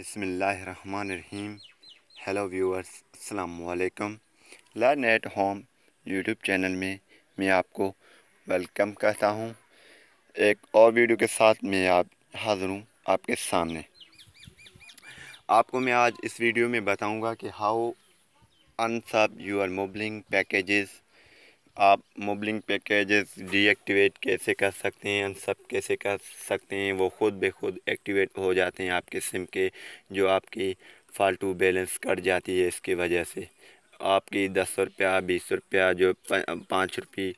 बसमीम hello viewers अल्लाम Learn at Home YouTube channel में मैं आपको वेलकम कहता हूं एक और वीडियो के साथ मैं आप हाज़िर हूं आपके सामने आपको मैं आज इस वीडियो में बताऊंगा कि how unsub your Mobilink packages आप मोबलिंग पैकेजेस डीएक्टिवेट कैसे कर सकते हैं अन सब कैसे कर सकते हैं वो खुद बेखुद खुद एक्टिवेट हो जाते हैं आपके सिम के जो आपकी फालतू बैलेंस कट जाती है इसकी वजह से आपकी दस सौ रुपया बीस सौ रुपया जो पाँच रुपये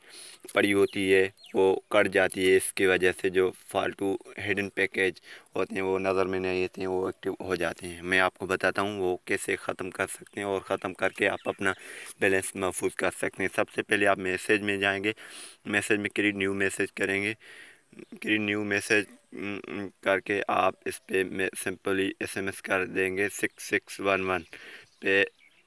पड़ी होती है वो कट जाती है इसकी वजह से जो फालतू हिडन पैकेज होते हैं वो नज़र में नहीं आते हैं वो एक्टिव हो जाते हैं मैं आपको बताता हूँ वो कैसे ख़त्म कर सकते हैं और ख़त्म करके आप अपना बैलेंस महफूज कर सकते हैं सबसे पहले आप मैसेज में जाएंगे मैसेज में क्रिएट न्यू मैसेज करेंगे क्रिएट न्यू मैसेज करके आप इस पर सिंपली एस एम एस कर देंगे सिक्स सिक्स वन वन पे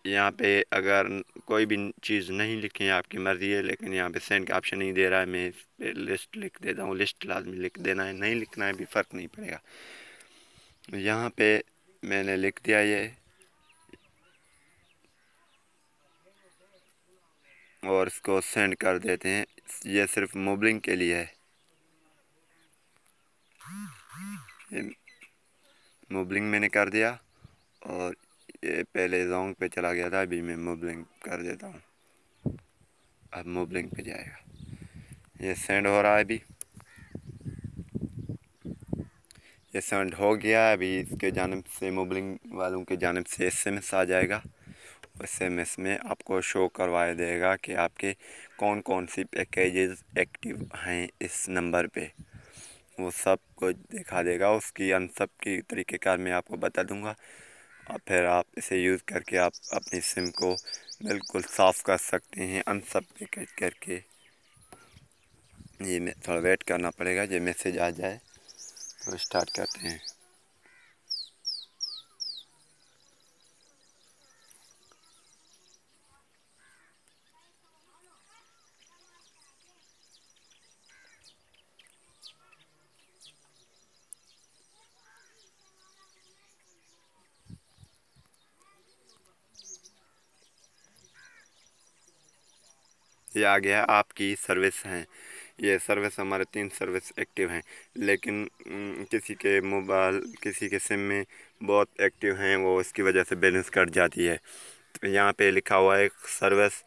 यहाँ पे अगर कोई भी चीज़ नहीं है आपकी मर्ज़ी है लेकिन यहाँ पे सेंड का ऑप्शन नहीं दे रहा है मैं लिस्ट लिख देता हूँ लिस्ट लाजमी लिख देना है नहीं लिखना है भी फ़र्क नहीं पड़ेगा यहाँ पे मैंने लिख दिया ये और इसको सेंड कर देते हैं ये सिर्फ मोबलिंग के लिए है मोबलिंग मैंने कर दिया और ये पहले जोंग पे चला गया था अभी मैं मोबलिंग कर देता हूँ अब मोबलिंग पे जाएगा ये सेंड हो रहा है अभी ये सेंड हो गया अभी इसके जानब से मोबलिंग वालों के जानब से एस एम एस आ जाएगा एस एम एस में आपको शो करवाया देगा कि आपके कौन कौन सी पैकेजेस एक्टिव हैं इस नंबर पे वो सब कुछ दिखा देगा उसकी अन सब की तरीक़ेकार मैं आपको बता दूंगा और फिर आप इसे यूज़ करके आप अपनी सिम को बिल्कुल साफ़ कर सकते हैं अनसब पे कट करके ये थोड़ा वेट करना पड़ेगा जब मैसेज आ जाए तो स्टार्ट करते हैं ये आ गया आपकी सर्विस हैं ये सर्विस हमारे तीन सर्विस एक्टिव हैं लेकिन किसी के मोबाइल किसी के सिम में बहुत एक्टिव हैं वो इसकी वजह से बैलेंस कट जाती है तो यहाँ पे लिखा हुआ है सर्विस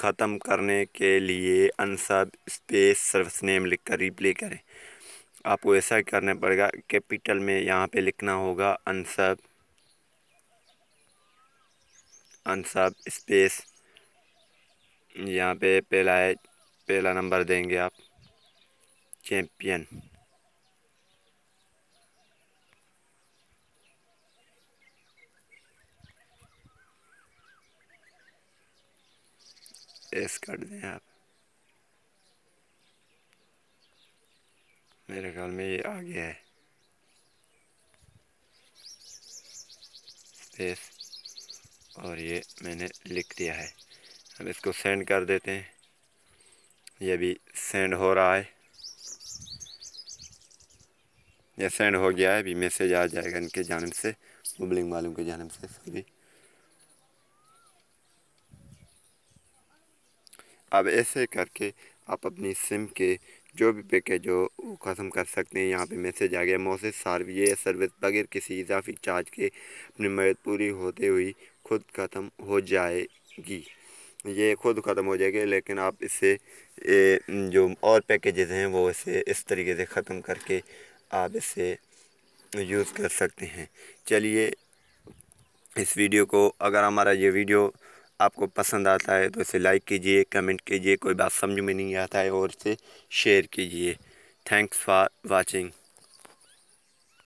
ख़त्म करने के लिए अनसब स्पेस सर्विस नेम लिख कर रिप्ले करें आपको ऐसा करना पड़ेगा कैपिटल में यहाँ पे लिखना होगा अनसब अनसब स्पेस यहाँ पे पहला है पहला नंबर देंगे आप चैम्पियन एस कर दें आप मेरे ख्याल में ये आ गया है स्पेस और ये मैंने लिख दिया है अब इसको सेंड कर देते हैं ये भी सेंड हो रहा है यह सेंड हो गया है अभी मैसेज आ जाएगा इनके जानब से बुबलिंग वालों के जानब से सॉरी अब ऐसे करके आप अपनी सिम के जो भी पैकेज हो वो ख़त्म कर सकते हैं यहाँ पे मैसेज आ गया मोसे सार्व ये सर्विस बगैर किसी इजाफी चार्ज के अपनी मदद पूरी होते हुई खुद ख़त्म हो जाएगी ये खुद ख़त्म हो जाएगी लेकिन आप इसे जो और पैकेजेस हैं वो इसे इस तरीके से ख़त्म करके आप इसे यूज़ कर सकते हैं चलिए इस वीडियो को अगर हमारा ये वीडियो आपको पसंद आता है तो इसे लाइक कीजिए कमेंट कीजिए कोई बात समझ में नहीं आता है और इसे शेयर कीजिए थैंक्स फॉर वाचिंग